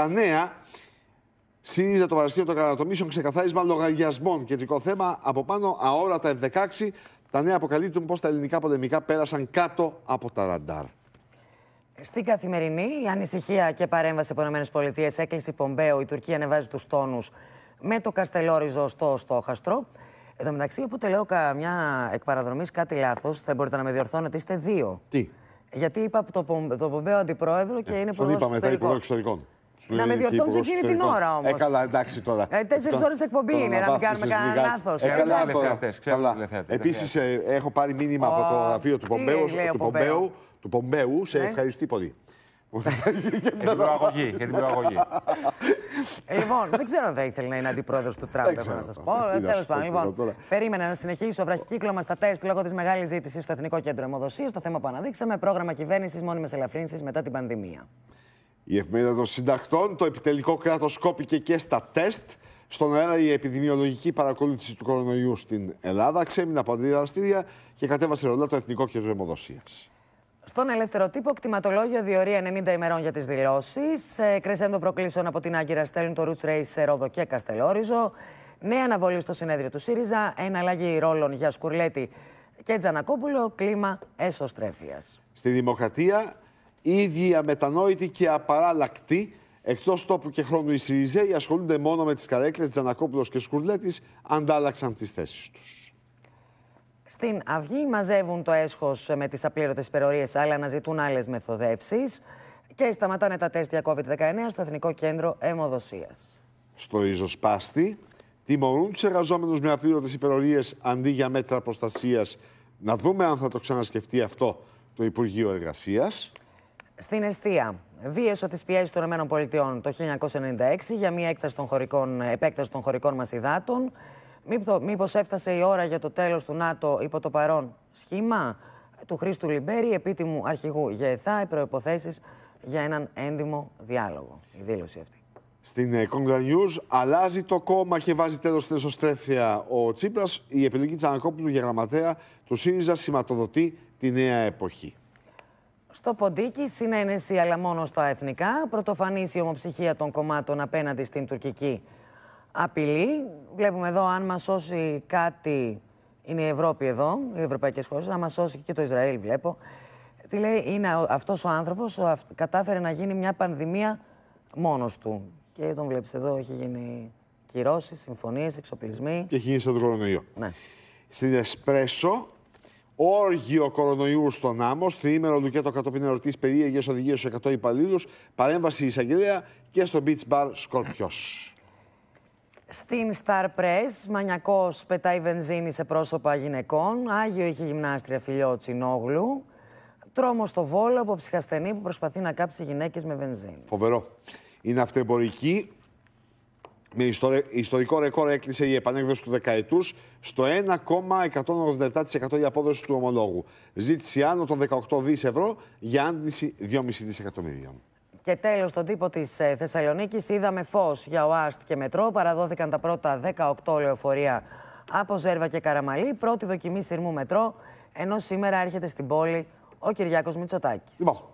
Τα νέα Συνείδητα το Παρασκήνιο των κατατομήσεων ξεκαθάρισμα λογαριασμών. Κεντρικό θέμα από πάνω, αόρατα F-16. Τα νέα αποκαλύπτουν πώς τα ελληνικά πολεμικά πέρασαν κάτω από τα ραντάρ. Στην καθημερινή, η ανησυχία και παρέμβαση από ΗΠΑ έκλεισε Πομπέο. Η Τουρκία ανεβάζει τους τόνους με το Καστελόριζο στο στόχαστρο. Εν τω μεταξύ, όποτε λέω καμιά εκ κάτι λάθος, θα μπορείτε να με διορθώνετε, είστε δύο. Τι. Γιατί είπα το, το Πομπέο αντιπρόεδρο και ε, είναι πρόεδρο. Τον είπαμε, θα εξωτερικών να με διορθώνει εκείνη την ώρα όμως. Ε, καλά, εντάξει τώρα. Ε, Τέσσερις ώρες εκπομπή είναι, να μην κάνουμε κανένα λάθος. Ε, ε, καλά, Επίσης, ε, έχω πάρει μήνυμα από το γραφείο του Πομπέου. Σε ναι. ευχαριστεί πολύ. για την προαγωγή. Για την προαγωγή. Ε, λοιπόν, δεν ξέρω αν θα ήθελε να είναι αντιπρόεδρος του Τραμπ. Έχω να σας πω. Τέλο πάντων, λοιπόν, περίμενα να συνεχίσει ο βραχικύκλωμα στα τεστ λόγω της μεγάλης ζήτησης στο Εθνικό Κέντρο Εμοδοσία το θέμα που αναδείξαμε, πρόγραμμα κυβέρνησης μόνιμες ελαφρύνσεις μετά την πανδημία. Η εφημερίδα των συντακτών, το επιτελικό κράτος κόπηκε και στα τεστ. Στον αέρα η επιδημιολογική παρακολούθηση του κορονοϊού στην Ελλάδα ξέμεινε από αντιδραστήρια και κατέβασε ρολά το Εθνικό Κέντρο Εμοδοσία. Στον ελεύθερο τύπο, κτηματολόγιο διορία 90 ημερών για τις δηλώσεις. Ε, κρεσέντο προκλήσεων από την Άγκυρα στέλνουν το Roots Race σε Ρόδο και Καστελόριζο. Νέα αναβολή στο συνέδριο του ΣΥΡΙΖΑ. Εναλλαγή ρόλων για Σκουρλέτη και Τζανακόπουλο. Κλίμα εσωστρέφεια. Στη Δημοκρατία, οι ίδιοι αμετανόητοι και απαράλλακτοι, εκτός τόπου και χρόνου οι Σιριζέοι ασχολούνται μόνο με τις καρέκλες Τζανακόπουλος και Σκουρλέτης, αντάλλαξαν τις θέσεις τους. Στην Αυγή μαζεύουν το έσχος με τις απλήρωτες υπερορίες, αλλά αναζητούν άλλες μεθοδεύσεις και σταματάνε τα τεστ για COVID-19 στο Εθνικό Κέντρο Εμοδοσία. Στο ριζοσπάστη, τιμωρούν τους εργαζόμενους με απλήρωτες υπερορίες αντί για μέτρα προστασίας. Να δούμε αν θα το ξανασκεφτεί αυτό το Υπουργείο Εργασίας. Στην Εστία, βίαιο τι πιέσει των ΗΠΑ το 1996 για μια έκταση των χωρικών, επέκταση των χωρικών μας υδάτων. Μήπως έφτασε η ώρα για το τέλος του ΝΑΤΟ υπό το παρόν σχήμα του Χρήστου Λιμπέρη, επίτιμου αρχηγού ΓΕΘΑ, οι προποθέσει για έναν έντιμο διάλογο. Η δήλωση αυτή. Στην Κόγκρα ε, News αλλάζει το κόμμα και βάζει τέλος στην εσωστρέφεια ο Τσίπρας. Η επιλογή τη Ανακόπουλου για γραμματέα του ΣΥΡΙΖΑ σηματοδοτεί τη νέα εποχή. Στο Ποντίκι, συνένεση αλλά μόνο στα εθνικά. Πρωτοφανής η ομοψυχία των κομμάτων απέναντι στην τουρκική απειλή. Βλέπουμε εδώ, αν μας σώσει κάτι, είναι η Ευρώπη εδώ, οι ευρωπαϊκές χώρες, αν μας σώσει και το Ισραήλ, βλέπω. Τι λέει, είναι αυτός ο άνθρωπος, κατάφερε να γίνει μια πανδημία μόνος του. Και τον βλέπεις εδώ, έχει γίνει κυρώσεις, συμφωνίες, εξοπλισμοί. Και έχει γίνει στον κορονοϊό. Ναι. Στην Εσπρέσο, Όργιο κορονοϊούς στον Άμμο, θρήμερο Λουκέτο κατόπιν ερωτής περίεργες οδηγίες σε 100 υπαλλήλους, παρέμβαση εισαγγελέα και στο beach bar Σκορπιό. Στην Star Press, μανιακός πετάει βενζίνη σε πρόσωπα γυναικών. Άγιο είχε γυμνάστρια φιλιό Τσινόγλου. Τρόμο στο βόλο από ψυχασθενή που προσπαθεί να κάψει γυναίκες με βενζίνη. Φοβερό. Είναι αυτεμπορική, με ιστορικό ρεκόρ έκλεισε η επανέκδοση του δεκαετούς στο 1,187% η απόδοση του ομολόγου. Ζήτηση άνω των 18 δις ευρώ για άντληση 2,5 δισεκατομμυρίων. Και τέλος, στον τύπο της ε, Θεσσαλονίκης είδαμε φως για ΟΑΣΤ και μετρό. Παραδόθηκαν τα πρώτα 18 λεωφορεία από Ζέρβα και Καραμαλή. Πρώτη δοκιμή σειρμού μετρό, ενώ σήμερα έρχεται στην πόλη ο Κυριάκος Μητσοτάκης. Λοιπόν,